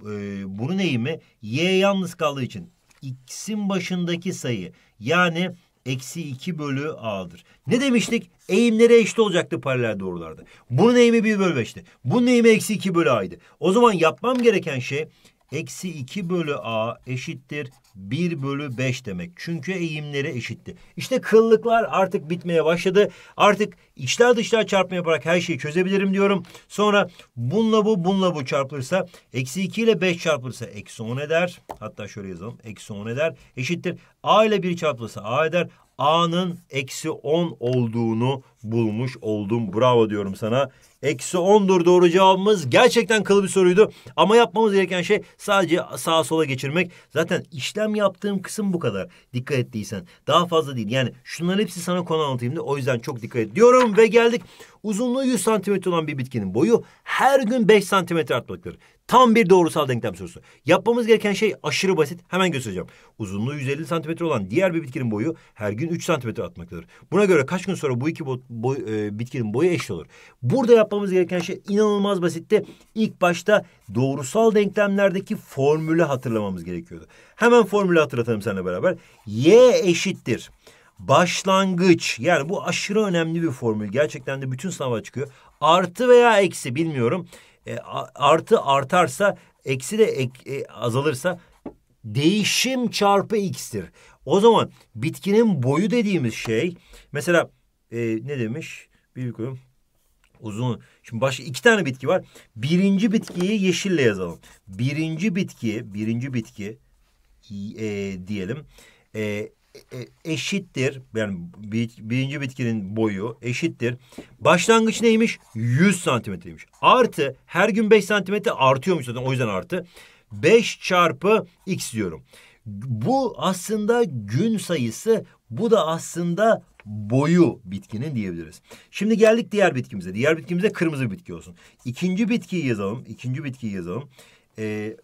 e, bunun eğimi Y yalnız kaldığı için X'in başındaki sayı yani eksi 2 bölü a'dır. Ne demiştik? Eğimlere eşit olacaktı paralel doğrularda. Bunun eğimi 1 bölü 5'ti. Bunun eğimi eksi 2 bölü a'ydı. O zaman yapmam gereken şey eksi 2 bölü a eşittir 1 bölü 5 demek. Çünkü eğimleri eşitti. İşte kıllıklar artık bitmeye başladı. Artık içler dışlar çarpma yaparak her şeyi çözebilirim diyorum. Sonra bununla bu bununla bu çarpılırsa eksi 2 ile 5 çarpılırsa eksi 10 eder. Hatta şöyle yazalım. Eksi 10 eder. Eşittir. a ile 1 çarpılırsa a eder. A'nın eksi 10 olduğunu bulmuş oldum. Bravo diyorum sana. Eksi 10'dur doğru cevabımız. Gerçekten kılı bir soruydu. Ama yapmamız gereken şey sadece sağa sola geçirmek. Zaten işlem yaptığım kısım bu kadar. Dikkat ettiysen. Daha fazla değil. Yani şunların hepsi sana konu anlatayım da o yüzden çok dikkat ediyorum. Ve geldik. Uzunluğu 100 santimetre olan bir bitkinin boyu her gün 5 santimetre artmaktadır. Tam bir doğrusal denklem sorusu. Yapmamız gereken şey aşırı basit. Hemen göstereceğim. Uzunluğu 150 santimetre olan diğer bir bitkinin boyu her gün 3 santimetre atmaktadır. Buna göre kaç gün sonra bu iki boy, e, bitkinin boyu eşit olur. Burada yapmamız gereken şey inanılmaz basitti. İlk başta doğrusal denklemlerdeki formülü hatırlamamız gerekiyordu. Hemen formülü hatırlatalım seninle beraber. Y eşittir başlangıç yani bu aşırı önemli bir formül. Gerçekten de bütün sınava çıkıyor. Artı veya eksi bilmiyorum e, artı artarsa eksi de ek, e, azalırsa değişim çarpı x'tir. O zaman bitkinin boyu dediğimiz şey mesela e, ne demiş? Bir koyayım. Uzun. Şimdi başka iki tane bitki var. Birinci bitkiyi yeşille yazalım. Birinci bitki, birinci bitki e, diyelim. E, e, e, eşittir. Yani birinci bitkinin boyu eşittir. Başlangıç neymiş? 100 santimetreymiş. Artı her gün 5 santimetre artıyormuş zaten o yüzden artı. 5 çarpı x diyorum. Bu aslında gün sayısı bu da aslında boyu bitkinin diyebiliriz. Şimdi geldik diğer bitkimize. Diğer bitkimize kırmızı bitki olsun. İkinci bitkiyi yazalım. İkinci bitkiyi yazalım. Ee,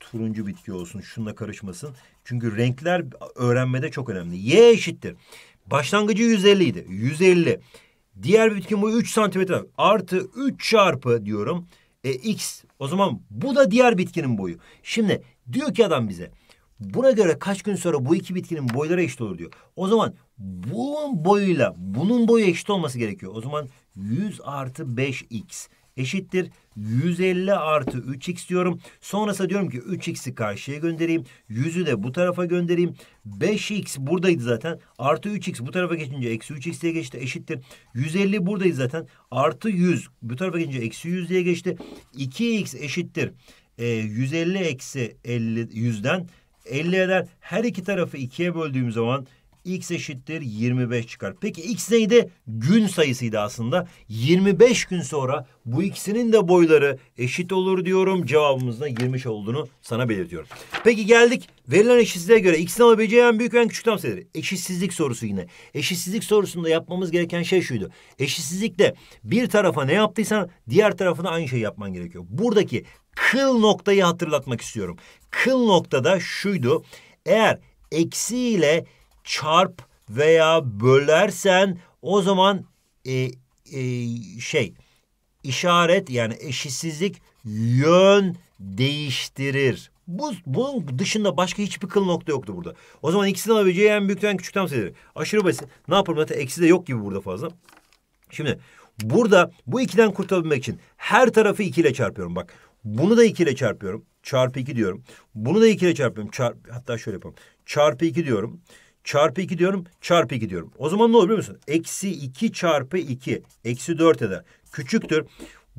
turuncu bitki olsun. Şununla karışmasın. Çünkü renkler öğrenmede çok önemli. Y eşittir. Başlangıcı 150 idi. 150. Diğer bitkin boyu 3 santimetre. Artı 3 çarpı diyorum. E, X. O zaman bu da diğer bitkinin boyu. Şimdi diyor ki adam bize. Buna göre kaç gün sonra bu iki bitkinin boyları eşit olur diyor. O zaman bunun boyuyla bunun boyu eşit olması gerekiyor. O zaman 100 artı 5X eşittir 150 artı 3x diyorum. Sonrasında diyorum ki 3x'i karşıya göndereyim. 100'ü de bu tarafa göndereyim. 5x buradaydı zaten. Artı 3x bu tarafa geçince eksi 3x diye geçti. Eşittir. 150 buradaydı zaten. Artı 100 bu tarafa geçince eksi 100 diye geçti. 2x eşittir. E, 150 eksi 50 100'den 50 eder. Her iki tarafı 2'ye böldüğüm zaman x eşittir 25 çıkar. Peki x neydi? Gün sayısıydı aslında. 25 gün sonra bu ikisinin de boyları eşit olur diyorum. Cevabımızda 20 olduğunu sana belirtiyorum. Peki geldik verilen eşitsizliğe göre x'in alabileceği en büyük ve en küçük tam sayıları. Eşitsizlik sorusu yine. Eşitsizlik sorusunda yapmamız gereken şey şuydu. Eşitsizlikte bir tarafa ne yaptıysan diğer tarafına aynı şeyi yapman gerekiyor. Buradaki kıl noktayı hatırlatmak istiyorum. Kıl noktada şuydu. Eğer eksi ile çarp veya bölersen o zaman e, e, şey işaret yani eşitsizlik yön değiştirir. Bu, bunun dışında başka hiçbir kıl nokta yoktu burada. O zaman ikisinin alabileceği en büyükten küçükten sayılır. Aşırı basit. Ne yapalım zaten eksi de yok gibi burada fazla. Şimdi burada bu ikiden kurtulabilmek için her tarafı ikiyle çarpıyorum bak. Bunu da ikiyle çarpıyorum. Çarpı iki diyorum. Bunu da ikiyle çarpıyorum. Çarp, hatta şöyle yapalım. Çarpı iki diyorum. Çarpı 2 diyorum, çarpı 2 diyorum. O zaman ne olur biliyor musun? Eksi 2 çarpı 2, eksi 4 eder. Küçüktür.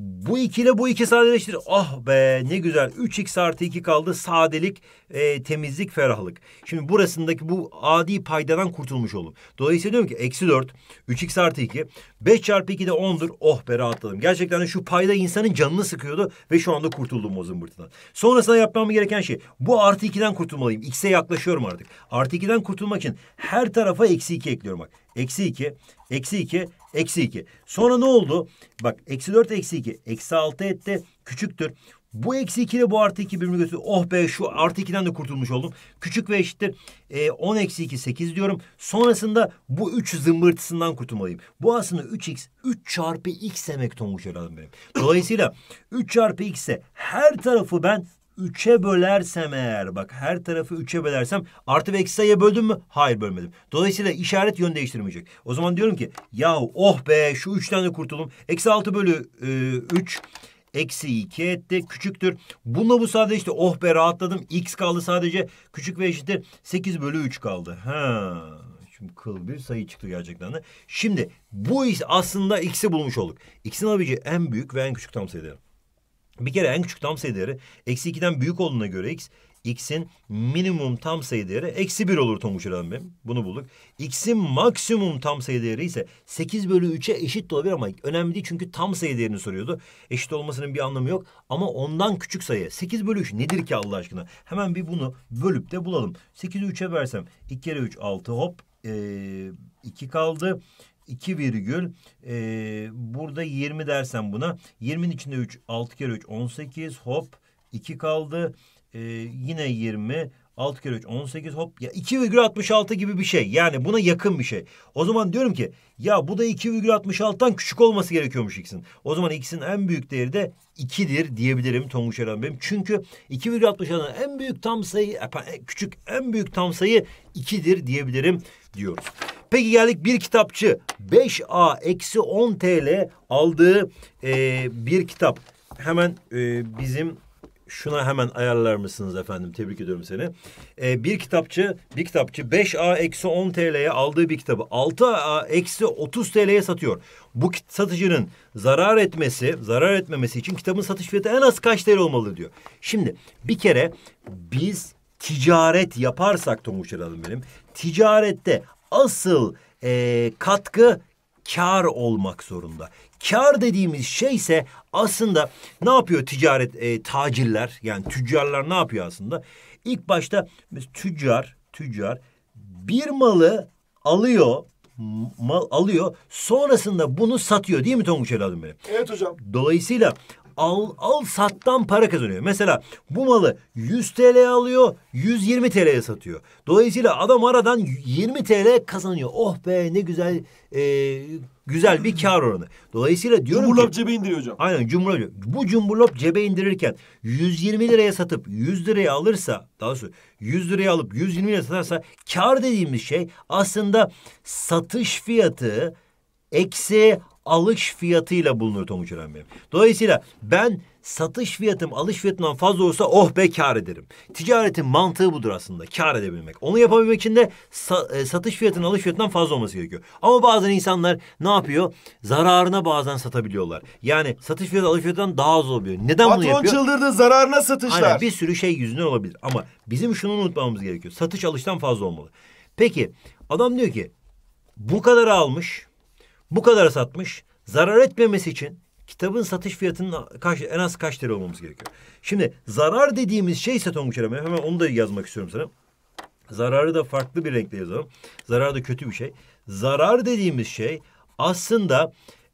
Bu 2 bu iki sadeleştir. Ah oh be ne güzel. 3x artı 2 kaldı. Sadelik, e, temizlik, ferahlık. Şimdi burasındaki bu adi paydadan kurtulmuş oldum. Dolayısıyla diyorum ki eksi 4, 3x artı 2. 5 çarpı 2 de 10'dur. Oh be rahatladım. Gerçekten de şu payda insanın canını sıkıyordu ve şu anda kurtuldum o zımbırtıdan. Sonrasında yapmam gereken şey bu artı 2'den kurtulmalıyım. X'e yaklaşıyorum artık. Artı 2'den kurtulmak için her tarafa eksi 2 ekliyorum bak. Eksi 2, eksi 2, eksi 2. Sonra ne oldu? Bak eksi 4, eksi 2, eksi 6 etti. Küçüktür. Bu eksi 2 ile bu artı 2 birbirini götürdü. Oh be şu artı 2'den de kurtulmuş oldum. Küçük ve eşittir. E, 10 eksi 2 8 diyorum. Sonrasında bu 3 zımbırtısından kurtulmalıyım. Bu aslında 3x 3 çarpı x demek Tonguç herhalde benim. Dolayısıyla 3 çarpı x ise her tarafı ben 3'e bölersem eğer bak her tarafı 3'e bölersem artı ve eksi sayıya böldüm mü? Hayır bölmedim. Dolayısıyla işaret yön değiştirmeyecek. O zaman diyorum ki yahu oh be şu 3'ten de kurtuldum. Eksi 6 bölü e, 3 eksi 2 etti küçüktür. Bununla bu sadece işte oh be rahatladım. X kaldı sadece küçük ve eşittir 8 bölü 3 kaldı. Ha. Şimdi kıl bir sayı çıktı gerçekten de. Şimdi bu aslında x'i bulmuş olduk. X'in alabileceği en büyük ve en küçük tam sayıları. Bir kere en küçük tam sayı değeri eksi 2'den büyük olduğuna göre x, x'in minimum tam sayı değeri eksi 1 olur Tonguç İrem Bunu bulduk. x'in maksimum tam sayı değeri ise 8 bölü 3'e eşit de olabilir ama önemli değil çünkü tam sayı değerini soruyordu. Eşit olmasının bir anlamı yok ama ondan küçük sayı. 8 bölü 3 nedir ki Allah aşkına? Hemen bir bunu bölüp de bulalım. 8'i 3'e versem 2 kere 3 6 hop ee, 2 kaldı. 2 virgül e, burada 20 dersen buna 20'nin içinde 3 6 kere 3 18 hop 2 kaldı e, yine 20 6 kere 3 18 hop ya 2 virgül 66 gibi bir şey. Yani buna yakın bir şey. O zaman diyorum ki ya bu da 2 virgül 2,66'tan küçük olması gerekiyormuş x'in. O zaman x'in en büyük değeri de 2'dir diyebilirim Tonguç Eren benim. Çünkü 2,66'dan en büyük tam sayı e, e, küçük en büyük tam sayı 2'dir diyebilirim diyoruz. Peki geldik bir kitapçı 5A eksi 10 TL aldığı e, bir kitap. Hemen e, bizim şuna hemen ayarlar mısınız efendim? Tebrik ediyorum seni. Ee, bir kitapçı, bir kitapçı 5A eksi 10 TL'ye aldığı bir kitabı 6A eksi 30 TL'ye satıyor. Bu satıcının zarar etmesi, zarar etmemesi için kitabın satış fiyatı en az kaç TL olmalı diyor. Şimdi bir kere biz ticaret yaparsak Tonguç Eralım benim. Ticarette asıl e, katkı kar olmak zorunda. Kar dediğimiz şey ise aslında ne yapıyor ticaret e, tacirler yani tüccarlar ne yapıyor aslında? İlk başta tüccar tüccar bir malı alıyor mal alıyor sonrasında bunu satıyor değil mi Tonguç evladım benim? Evet hocam. Dolayısıyla al al sattan para kazanıyor. Mesela bu malı 100 TL'ye alıyor, 120 TL'ye satıyor. Dolayısıyla adam aradan 20 TL kazanıyor. Oh be ne güzel e, güzel bir kar oranı. Dolayısıyla diyorum Cumhurlop ki... cebe indiriyor hocam. Aynen Cumhurlop. Bu Cumhurlop cebe indirirken 120 liraya satıp 100 liraya alırsa daha doğrusu 100 liraya alıp 120 liraya satarsa kar dediğimiz şey aslında satış fiyatı eksi alış fiyatıyla bulunur Tonguç Ören Bey. Dolayısıyla ben satış fiyatım alış fiyatından fazla olsa oh be kar ederim. Ticaretin mantığı budur aslında kar edebilmek. Onu yapabilmek için de sa e, satış fiyatının alış fiyatından fazla olması gerekiyor. Ama bazen insanlar ne yapıyor? Zararına bazen satabiliyorlar. Yani satış fiyatı alış fiyatından daha az oluyor. Neden Patron bunu yapıyor? Patron
çıldırdı zararına satışlar. Aynen bir
sürü şey yüzünden olabilir. Ama bizim şunu unutmamamız gerekiyor. Satış alıştan fazla olmalı. Peki adam diyor ki bu kadar almış bu kadar satmış. Zarar etmemesi için kitabın satış fiyatının kaç, en az kaç lira olmamız gerekiyor. Şimdi zarar dediğimiz şey ise Tonguç Aram'a hemen onu da yazmak istiyorum sana. Zararı da farklı bir renkle yazalım. Zarar da kötü bir şey. Zarar dediğimiz şey aslında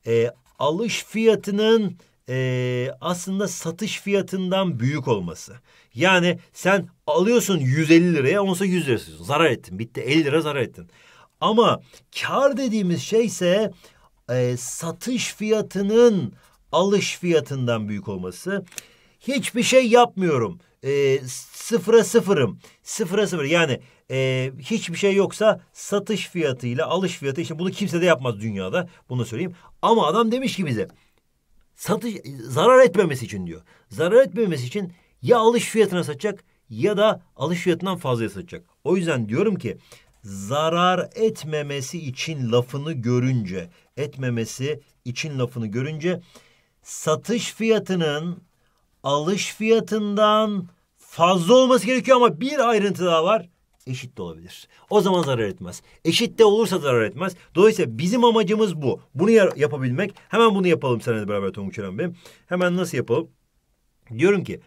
e, alış fiyatının e, aslında satış fiyatından büyük olması. Yani sen alıyorsun 150 liraya onsa 100 lira satıyorsun. Zarar ettin. Bitti 50 lira zarar ettin. Ama kar dediğimiz şey ise e, satış fiyatının alış fiyatından büyük olması. Hiçbir şey yapmıyorum. E, sıfıra sıfırım. Sıfıra sıfır. Yani e, hiçbir şey yoksa satış fiyatıyla alış fiyatı. işte bunu kimse de yapmaz dünyada. Bunu söyleyeyim. Ama adam demiş ki bize satış zarar etmemesi için diyor. Zarar etmemesi için ya alış fiyatına satacak ya da alış fiyatından fazla satacak. O yüzden diyorum ki zarar etmemesi için lafını görünce, etmemesi için lafını görünce satış fiyatının alış fiyatından fazla olması gerekiyor ama bir ayrıntı daha var. Eşit de olabilir. O zaman zarar etmez. Eşit de olursa zarar etmez. Dolayısıyla bizim amacımız bu. Bunu yapabilmek. Hemen bunu yapalım seninle beraber Tonguç Eren Bey. Hemen nasıl yapalım? Diyorum ki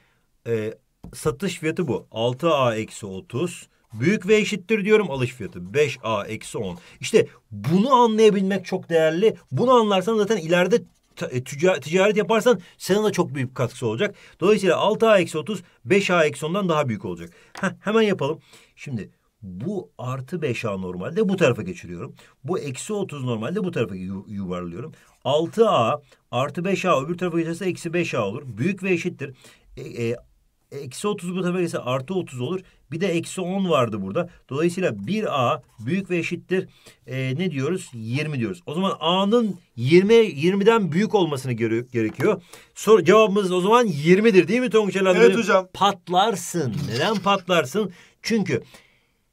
e, satış fiyatı bu. 6A eksi 30 Büyük V eşittir diyorum alış fiyatı 5A eksi 10. İşte bunu anlayabilmek çok değerli. Bunu anlarsan zaten ileride e, ticaret yaparsan sana da çok büyük katkısı olacak. Dolayısıyla 6A eksi 30 5A eksi 10'dan daha büyük olacak. Heh, hemen yapalım. Şimdi bu artı 5A normalde bu tarafa geçiriyorum. Bu eksi 30 normalde bu tarafa yuvarlıyorum. 6A artı 5A öbür tarafa geçerse eksi 5A olur. Büyük ve eşittir. E, e, eksi 30 bu tarafa geçerse artı 30 olur. Bir de eksi 10 vardı burada. Dolayısıyla 1A büyük ve eşittir e, ne diyoruz? 20 diyoruz. O zaman A'nın 20 20'den büyük olmasını gere gerekiyor. Soru cevabımız o zaman 20'dir değil mi Tonguç Evet benim? hocam. Patlarsın. Neden patlarsın? Çünkü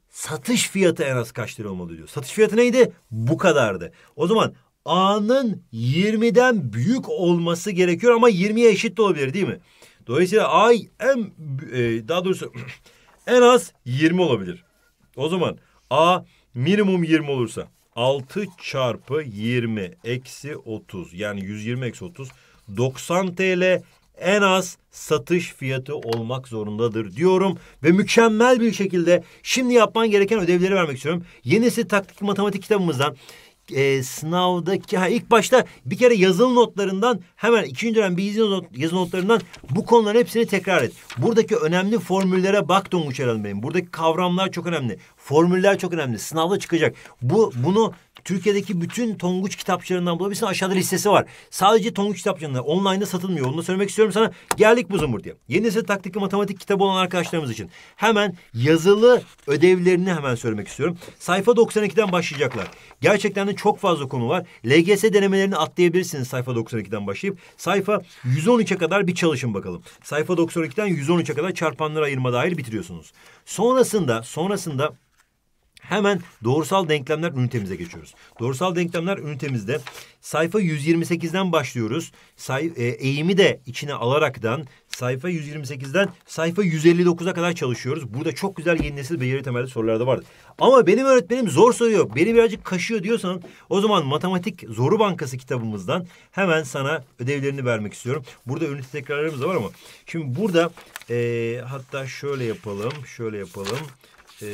satış fiyatı en az kaç lira olmalı diyor. Satış fiyatı neydi? Bu kadardı. O zaman A'nın 20'den büyük olması gerekiyor ama 20'ye eşit de olabilir değil mi? Dolayısıyla A en e, daha doğrusu [CLEARS THROAT] en az 20 olabilir. O zaman A minimum 20 olursa 6 çarpı 20 eksi 30 yani 120 eksi 30 90 TL en az satış fiyatı olmak zorundadır diyorum ve mükemmel bir şekilde şimdi yapman gereken ödevleri vermek istiyorum. Yenisi taktik matematik kitabımızdan e, sınavdaki ha, ilk başta bir kere yazılı notlarından hemen ikinci dönem bir not, yazılı notlarından bu konuların hepsini tekrar et. Buradaki önemli formüllere bak Tonguç Erhan'ım benim. Buradaki kavramlar çok önemli. Formüller çok önemli. Sınavda çıkacak. Bu bunu Türkiye'deki bütün Tonguç kitapçılarından bulabilirsin. Aşağıda listesi var. Sadece Tonguç kitapçılarında. Online'da satılmıyor. Onu da söylemek istiyorum sana. Geldik bu zumur diye. Yeni nesil taktikli matematik kitabı olan arkadaşlarımız için. Hemen yazılı ödevlerini hemen söylemek istiyorum. Sayfa 92'den başlayacaklar. Gerçekten de çok fazla konu var. LGS denemelerini atlayabilirsiniz sayfa 92'den başlayıp. Sayfa 113'e kadar bir çalışın bakalım. Sayfa 92'den 113'e kadar çarpanları ayırma dahil bitiriyorsunuz. Sonrasında, sonrasında hemen doğrusal denklemler ünitemize geçiyoruz. Doğrusal denklemler ünitemizde sayfa 128'den başlıyoruz. Say e, eğimi de içine alaraktan sayfa 128'den sayfa 159'a kadar çalışıyoruz. Burada çok güzel yeni nesil beceri temelli sorularda vardı. Ama benim öğretmenim zor soruyor. Beni birazcık kaşıyor diyorsan o zaman matematik zoru bankası kitabımızdan hemen sana ödevlerini vermek istiyorum. Burada ünite tekrarlarımız da var ama şimdi burada e, hatta şöyle yapalım. Şöyle yapalım e,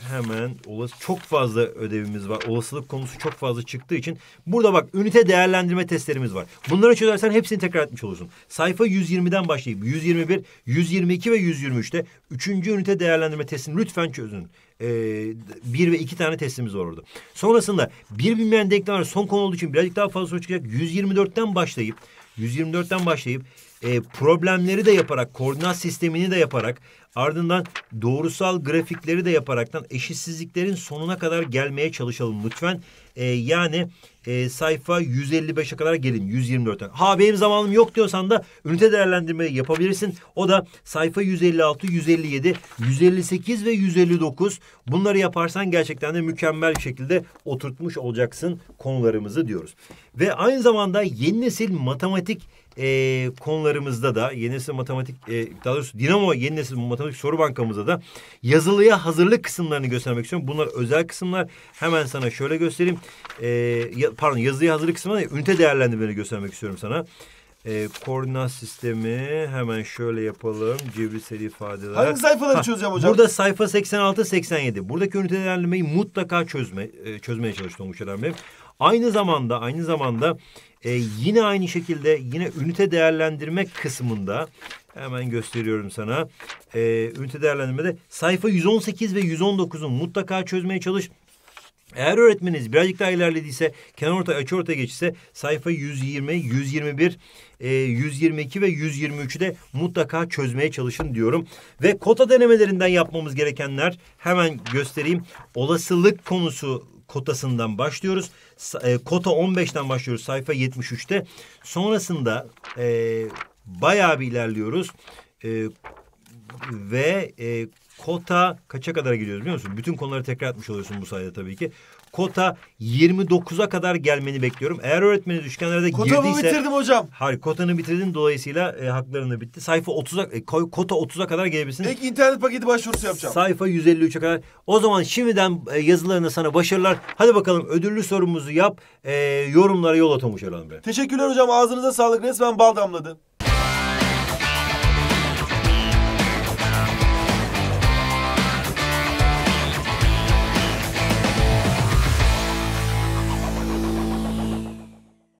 hemen olası çok fazla ödevimiz var. Olasılık konusu çok fazla çıktığı için burada bak ünite değerlendirme testlerimiz var. Bunları çözersen hepsini tekrar etmiş olursun. Sayfa 120'den başlayıp 121, 122 ve 123'te üçüncü ünite değerlendirme testini lütfen çözün. Ee, bir ve iki tane testimiz var orada. Sonrasında bir bilmeyen denklemler son konu olduğu için birazcık daha fazla soru çıkacak. 124'ten başlayıp 124'ten başlayıp e, problemleri de yaparak, koordinat sistemini de yaparak, ardından doğrusal grafikleri de yaparaktan eşitsizliklerin sonuna kadar gelmeye çalışalım lütfen. E, yani e, sayfa 155'e kadar gelin 124'ten. Ha benim zamanım yok diyorsan da ünite değerlendirmeyi yapabilirsin. O da sayfa 156, 157, 158 ve 159. Bunları yaparsan gerçekten de mükemmel bir şekilde oturtmuş olacaksın konularımızı diyoruz. Ve aynı zamanda yeni nesil matematik e, konularımızda da yeni nesil matematik e, daha doğrusu Dinamo yeni nesil matematik soru bankamızda da yazılıya hazırlık kısımlarını göstermek istiyorum. Bunlar özel kısımlar. Hemen sana şöyle göstereyim. E, pardon yazılıya hazırlık kısımları ünite değerlendirmeleri göstermek istiyorum sana. E, koordinat sistemi hemen şöyle yapalım. Cebirsel ifadeler. Hangi sayfaları ha, çözeceğim hocam? Burada sayfa 86-87. Buradaki ünite değerlendirmeyi mutlaka çözme, e, çözmeye çalıştım Muş Bey. Aynı zamanda aynı zamanda e, yine aynı şekilde yine ünite değerlendirme kısmında hemen gösteriyorum sana. E, ünite değerlendirmede sayfa 118 ve 119'u mutlaka çözmeye çalış. Eğer öğretmeniniz birazcık daha ilerlediyse, kenar orta açı orta geçirse sayfa 120, 121, 122 ve 123'ü de mutlaka çözmeye çalışın diyorum. Ve kota denemelerinden yapmamız gerekenler hemen göstereyim. Olasılık konusu kotasından başlıyoruz. E, kota 15'ten başlıyoruz sayfa 73'te. Sonrasında e, bayağı bir ilerliyoruz. E, ve e, Kota kaça kadar gidiyoruz biliyor musun? Bütün konuları tekrar etmiş oluyorsun bu sayede tabii ki. Kota 29'a kadar gelmeni bekliyorum. Eğer öğretmeni düşkenlere de Kotamı girdiyse... bitirdim hocam. Hayır kotanı bitirdin dolayısıyla e, hakların bitti. Sayfa 30'a... E, kota 30'a kadar gelebilirsin. İlk internet paketi başvurusu yapacağım. Sayfa 153'e kadar. O zaman şimdiden e, yazılarına sana başarılar. Hadi bakalım ödüllü sorumuzu yap. E, yorumlara yol atamış Erhan
Bey. Teşekkürler hocam. Ağzınıza sağlık. Resmen bal damladı.